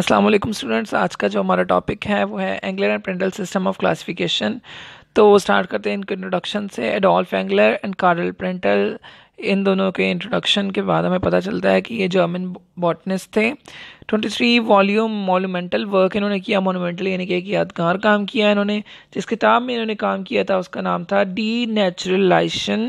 अस्सलाम वालेकुम स्टूडेंट्स आज का जो हमारा टॉपिक है वो है Engler and Prantl system of classification तो स्टार्ट करते हैं इनके इंट्रोडक्शन से Adolf Engler and Karl Prantl इन दोनों के इंट्रोडक्शन के बाद हमें पता चलता है कि ये जर्मन बॉटनिस्ट थे 23 वॉल्यूम मोनूमेंटल वर्क इन्होंने किया मोनूमेंटल यानी कि एक यादगार काम किया इन्होंने जिस किताब में इन्होंने काम किया था उसका नाम था डी नेचुरलाइशन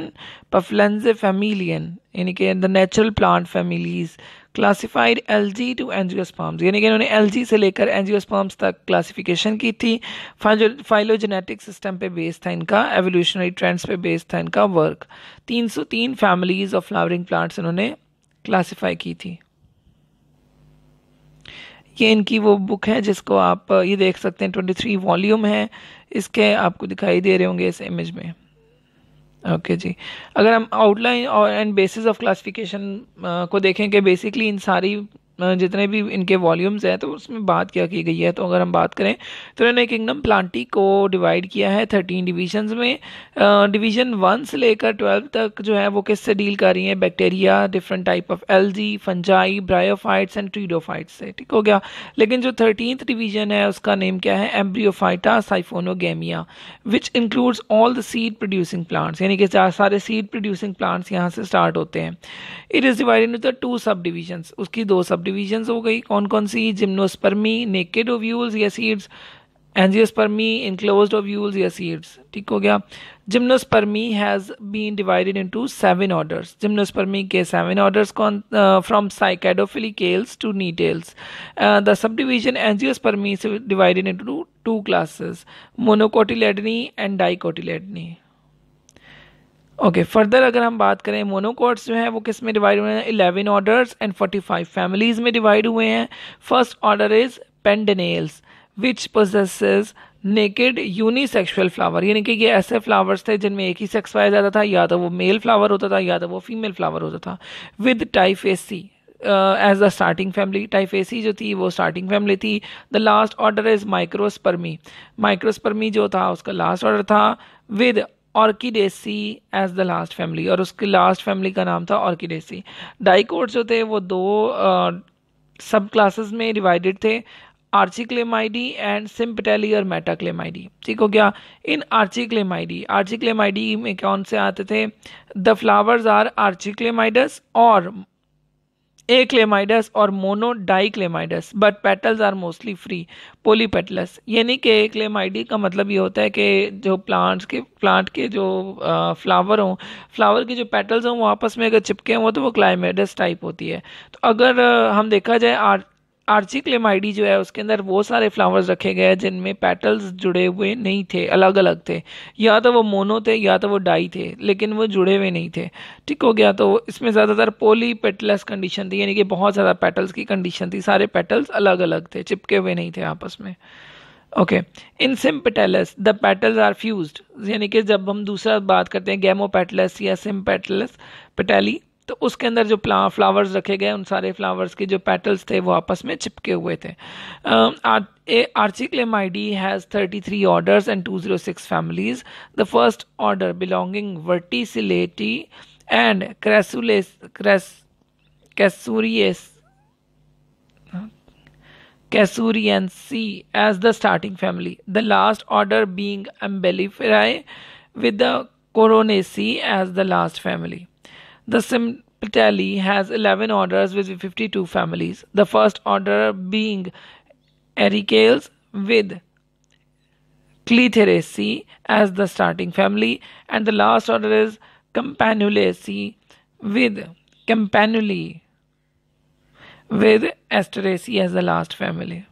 पफलेंज फैमिलियन यानी कि the natural plant families classified algae to angiosperms यानी कि इन्होंने एल जी से लेकर एनजियोस्पाम्स तक क्लासिफिकेशन की थी फाइलोजेनेटिक सिस्टम पे बेस्ड था इनका एवोल्यूशनरी ट्रेंड्स पे बेस्ड था इनका work 303 families of flowering plants इन्होंने क्लासिफाई की थी ये इनकी वो बुक है जिसको आप ये देख सकते हैं 23 वॉल्यूम है इसके आपको दिखाई दे रहे होंगे इस इमेज में ओके जी अगर हम आउटलाइन और एंड बेसिस ऑफ क्लासिफिकेशन को देखें कि बेसिकली इन सारी जितने भी इनके वॉल्यूम्स हैं तो उसमें बात क्या की गई है तो अगर हम बात करें तो इन्होंने किंगडम प्लांटी को डिवाइड किया है थर्टीन डिविजन्स में डिवीजन वन से लेकर ट्वेल्व तक जो है वो किससे डील कर रही है bacteria different type of algae fungi bryophytes and pteridophytes से ठीक हो गया लेकिन जो थर्टीन डिवीजन है उसका नेम क्या है Embryophyta Siphonogamia which includes all the seed producing plants यानी कि सारे सीड प्रोड्यूसिंग प्लांट्स यहाँ से स्टार्ट होते हैं it is divided the two sub divisions उसकी दो सब डिविजन्स हो गई कौन कौन सी जिम्नोस्पर्मी नेकेड ओव्यूल्स या सीड्स एंजियोस्पर्मी इनक्लोज ओव्यूल्स या सीड्स ठीक हो गया Gymnospermae has been divided into seven orders Gymnospermae के सेवन ऑर्डर्स कौन from Cycadofilicales to Gnetales the sub division Angiospermae से divided into two classes Monocotyledoneae and Dicotyledoneae okay okay, further अगर हम बात करें मोनोकॉट्स जो हैं वो किस में डिवाइड हुए हैं eleven orders and forty five families में डिवाइड हुए हैं first order is Pandanales which possesses naked unisexual flower यानी कि ये ऐसे फ्लावर्स थे जिनमें एक ही सेक्स पाया जाता था या तो वो मेल फ्लावर होता था या तो वो फीमेल फ्लावर होता था with Typhaceae as the starting family Typhaceae जो थी वो स्टार्टिंग फैमिली थी the last order is Microspermae Microspermae जो था उसका लास्ट ऑर्डर था with Orchidaceae as the last family और उसकी लास्ट फैमिली का नाम था ऑर्किडेसी डाइकोट्स जो थे वो दो सब क्लासेस में डिवाइडेड थे आर्चिक्लेमाइडी एंड सिम्पटेली और मेटाक्लेमाइडी ठीक हो गया इन आर्चिक्लेमाइडी आर्चिक्लेमाइडी में कौन से आते थे द फ्लावर्स आर आर्चिक्लेमाइडस और एक्लेमाइडस और Monochlamydeae but petals are mostly free polypetalous यानी कि एक्लेमाइडी का मतलब ये होता है कि जो प्लांट्स के प्लांट के जो आ, फ्लावर हों फ्लावर के जो पेटल्स हों वो आपस में अगर चिपके हों तो वो क्लाइमेडस टाइप होती है तो अगर हम देखा जाए आर्ट आरसी क्लेम आईडी जो है उसके अंदर वो सारे फ्लावर्स रखे गए हैं जिनमें पेटल्स जुड़े हुए नहीं थे अलग अलग थे या तो वो मोनो थे या तो वो डाई थे लेकिन वो जुड़े हुए नहीं थे ठीक हो गया तो इसमें ज़्यादातर पोली पेटलेस कंडीशन थी यानी कि बहुत ज़्यादा पेटल्स की कंडीशन थी सारे पेटल्स अलग अलग थे चिपके हुए नहीं थे आपस में okay in sympetalous the petals are fused यानी कि जब हम दूसरा बात करते हैं गैमो पेटलस या सिम पेटलस पेटेली तो उसके अंदर जो प्ला फ्लावर्स रखे गए उन सारे फ्लावर्स के जो पेटल्स थे वो आपस में चिपके हुए थे I D has thirty three orders and two zero six families the first order belonging Verticillatae and क्रैसुलेस क्रेस Casuarinaceae Casuriensi as the starting family the last order being Ambeliferae with the Cornaceae as the last family The Simptali has 11 orders with 52 families, the first order being Ericales with Cleitheraceae as the starting family, and the last order is Campanulaceae with Campanulae with Asteraceae as the last family.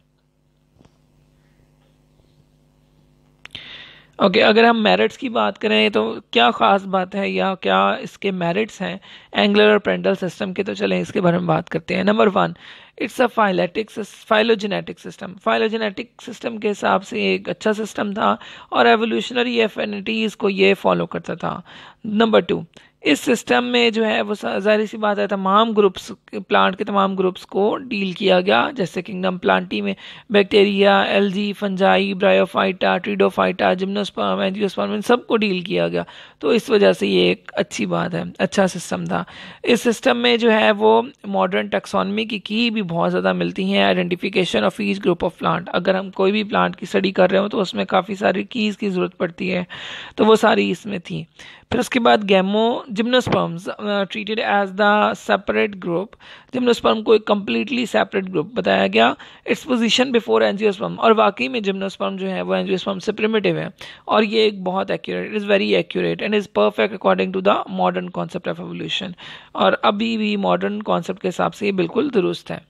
Okay okay, अगर हम merits की बात करें तो क्या ख़ास बात है या क्या इसके मेरिट्स हैं एंगलर और पेंडल सिस्टम के तो चलें इसके बारे में बात करते हैं number one it's a phyletic phylogenetic system phylogenetic system के हिसाब से एक अच्छा सिस्टम था और एवोल्यूशनरी एफिनिटीज़ को ये फॉलो करता था नंबर टू इस सिस्टम में जो है वो जाहिर सी बात है तमाम ग्रुप्स प्लांट के तमाम ग्रुप्स को डील किया गया जैसे किंगडम प्लांटी में bacteria algae fungi Bryophyta Pteridophyta gymnosperm angiosperm इन सबको डील किया गया तो इस वजह से ये एक अच्छी बात है अच्छा सिस्टम था इस सिस्टम में जो है वो मॉडर्न टेक्सोनमी की की भी बहुत ज़्यादा मिलती हैं identification of each group of plant अगर हम कोई भी प्लांट की स्टडी कर रहे हो तो उसमें काफ़ी सारी कीज़ की ज़रूरत पड़ती है तो वो सारी इसमें थी फिर उसके बाद गैमो gymnosperms treated as the separate group gymnosperm को एक कम्प्लीटली सेपरेट ग्रुप बताया गया इट्स पोजिशन बिफोर एनजियोस्पर्म और वाकई में जिम्नोस्पर्म जो है वो एनजियोस्पर्म से प्रिमेटिव है और ये एक बहुत accurate it is very accurate and is perfect according to the modern concept of evolution और अभी भी मॉडर्न कॉन्सेप्ट के हिसाब से ये बिल्कुल दुरुस्त है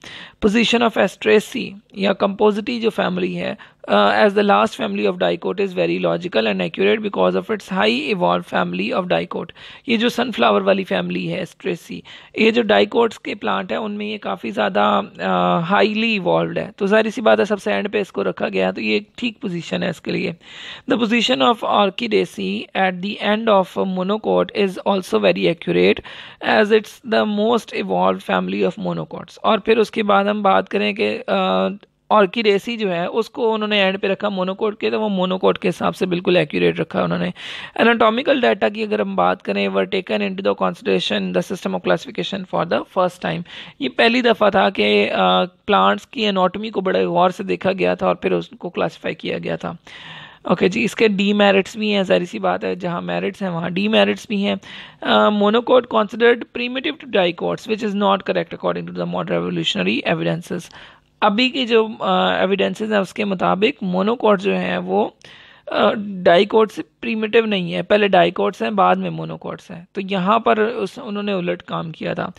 पोजिशन ऑफ एस्ट्रेसी या कंपोजिटी जो फैमिली है uh, as the last family of dicot is very logical and accurate because of its high evolved family of dicot ये जो सनफ्लावर वाली फैमिली है स्ट्रेसी ये जो डाइकोट्स के प्लांट है उनमें ये काफ़ी ज़्यादा हाईली uh, इवॉल्व है तो जाहिर सी बात है सबसे एंड पे इसको रखा गया है तो ये एक ठीक पोजीशन है इसके लिए the position of Orchidaceae at the end of monocot is also very accurate as it's the most evolve family of monocots और फिर उसके बाद हम बात करें कि uh, की रेसी जो है उसको उन्होंने एंड पे रखा मोनोकोट के तो वो मोनोकोट के हिसाब से बिल्कुल एक्यूरेट रखा उन्होंने एनाटॉमिकल डाटा की अगर हम बात करें were taken into the consideration the system of classification for the first time ये पहली दफ़ा था कि प्लांट्स की एनाटॉमी को बड़े गौर से देखा गया था और फिर उसको क्लासीफाई किया गया था ओके okay, जी इसके डी मेरिट्स भी हैं सारी सी बात है जहाँ मेरिट्स हैं वहाँ डी मेरिट्स भी हैं monocot considered primitive to dicots which is not correct according to the modern revolutionary evidences अभी की जो एविडेंसेस हैं उसके मुताबिक मोनोकोट जो हैं वो डाईकोट से प्रीमेटिव नहीं है पहले डाईकोट्स हैं बाद में मोनोकोट्स हैं तो यहाँ पर उस उन्होंने उलट काम किया था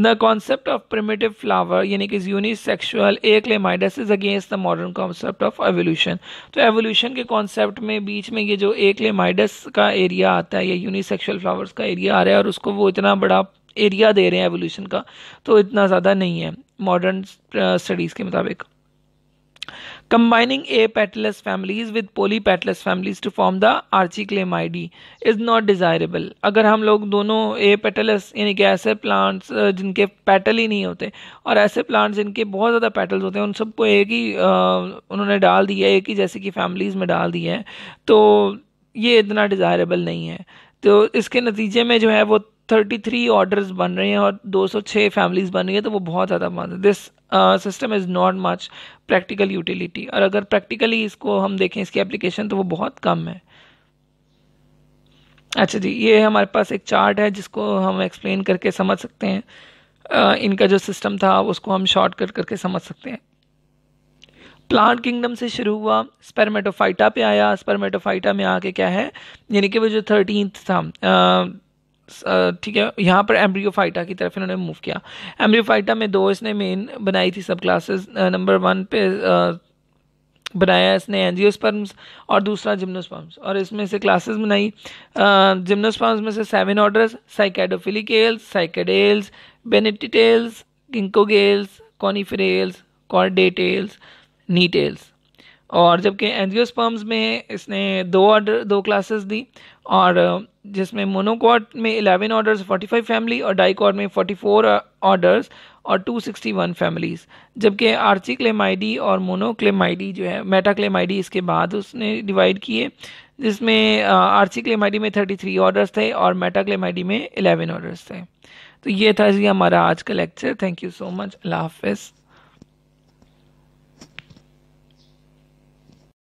the concept of primitive flower यानी कि unisexual achlamydeous is against the modern concept of evolution तो एवोल्यूशन के कॉन्सेप्ट में बीच में ये जो एकलेमाइडस का एरिया आता है या सेक्शुअल फ्लावर्स का एरिया आ रहा है और उसको वो इतना बड़ा एरिया दे रहे हैं एवोल्यूशन का तो इतना ज़्यादा नहीं है मॉडर्न स्टडीज़ uh, के मुताबिक combining a polypetalous families to form the archichlamydeae is not desirable अगर हम लोग दोनों ए पैटलस यानी कि ऐसे प्लांट्स uh, जिनके पैटल ही नहीं होते और ऐसे प्लांट्स जिनके बहुत ज़्यादा पैटल्स होते हैं उन सबको एक ही uh, उन्होंने डाल दिया है एक ही जैसे कि फैमिलीज़ में डाल दिए है तो ये इतना डिज़ायरेबल नहीं है तो इसके नतीजे में जो है वो थर्टी थ्री ऑर्डर्स बन रहे हैं और दो सौ छः फैमिलीज बन रही है तो वो बहुत ज़्यादा बन रहे this system is not much practical utility और अगर प्रैक्टिकली इसको हम देखें इसकी एप्लीकेशन तो वो बहुत कम है अच्छा जी ये हमारे पास एक चार्ट है जिसको हम एक्सप्लेन करके समझ सकते हैं uh, इनका जो सिस्टम था उसको हम शॉर्ट कट करके समझ सकते हैं प्लांट किंगडम से शुरू हुआ स्पेरमेटोफाइटा पे आया स्पेरमेटोफाइटा में आके क्या है यानी कि वो जो थर्टीन था uh, ठीक है यहाँ पर एम्ब्रियोफाइटा की तरफ इन्होंने मूव किया एम्ब्रियोफाइटा में दो इसने मेन बनाई थी सब क्लासेस नंबर वन पे आ, बनाया इसने एनजियोस्पर्म्स और दूसरा जिम्नोस्पर्म्स और इसमें से क्लासेस बनाई जिम्नोस्पर्म्स में से seven orders Cycadofilicales Cycadales Bennettitales Ginkgoales Coniferales Cordaitales Gnetales और जबकि एंजियोस्पर्म्स में इसने दो ऑर्डर दो क्लासेस दी और जिसमें मोनोकॉट में एलेवन ऑर्डर्स 45 फैमिली और डाइकॉट में 44 ऑर्डर्स और 261 फैमिलीज़ जबकि आर्ची क्लेमाइडी और मोनोक्लेमाइडी जो है मेटाक्लेमाइडी इसके बाद उसने डिवाइड किए जिसमें आर्ची क्लेमाइडी में 33 ऑर्डर्स थे और मेटाक्लेमाइडी में 11 ऑर्डर्स थे तो ये था जी हमारा आज का lecture thank you so much अल्लाह हाफिज़